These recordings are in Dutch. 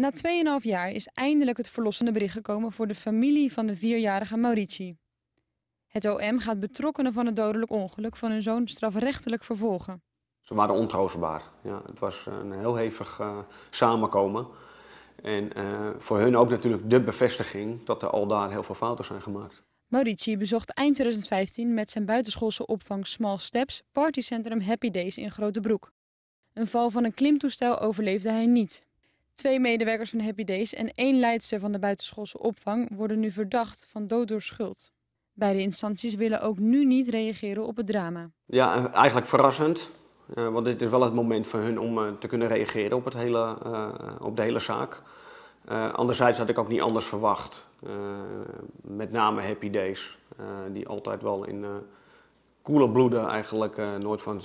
Na 2,5 jaar is eindelijk het verlossende bericht gekomen voor de familie van de vierjarige Maurici. Het OM gaat betrokkenen van het dodelijk ongeluk van hun zoon strafrechtelijk vervolgen. Ze waren ontroostbaar. Ja, het was een heel hevig eh, samenkomen. En eh, voor hun ook natuurlijk de bevestiging dat er al daar heel veel fouten zijn gemaakt. Maurici bezocht eind 2015 met zijn buitenschoolse opvang Small Steps partycentrum Happy Days in Grote Broek. Een val van een klimtoestel overleefde hij niet. Twee medewerkers van Happy Days en één leidster van de buitenschoolse opvang worden nu verdacht van dood door schuld. Beide instanties willen ook nu niet reageren op het drama. Ja, eigenlijk verrassend. Eh, want dit is wel het moment voor hun om eh, te kunnen reageren op, het hele, eh, op de hele zaak. Uh, anderzijds had ik ook niet anders verwacht. met name Happy Days, die altijd wel in koele bloeden eigenlijk nooit van,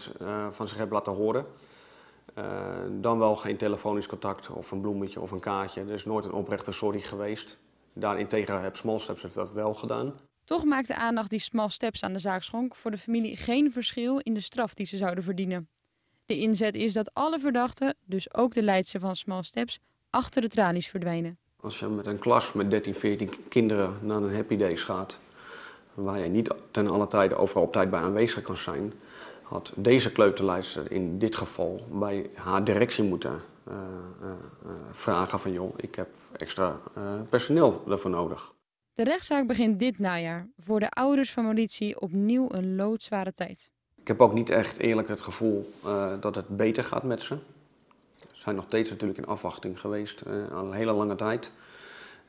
van zich hebben laten horen. Eh, dan wel geen telefonisch contact of een bloemetje of een kaartje. Er is nooit een oprechte sorry geweest. Daarentegen heb Small Steps het wel gedaan. Toch maakt de aandacht die Small Steps aan de zaak schonk voor de familie geen verschil in de straf die ze zouden verdienen. De inzet is dat alle verdachten, dus ook de leidster van Small Steps, achter de tralies verdwijnen. Als je met een klas met 13, 14 kinderen naar een happy days gaat, waar je niet ten alle tijde overal op tijd bij aanwezig kan zijn, had deze kleuterlijster in dit geval bij haar directie moeten eh, eh, eh, vragen van joh, ik heb extra personeel daarvoor nodig. De rechtszaak begint dit najaar. Voor de ouders van Mauritie opnieuw een loodzware tijd. Ik heb ook niet echt eerlijk het gevoel dat het beter gaat met ze. Ze zijn nog steeds natuurlijk in afwachting geweest al een hele lange tijd.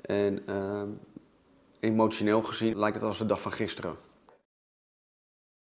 En ehm, emotioneel gezien lijkt het als de dag van gisteren.